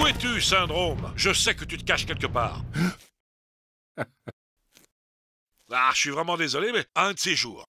Où es-tu, syndrome Je sais que tu te caches quelque part. ah, je suis vraiment désolé, mais un de ces jours,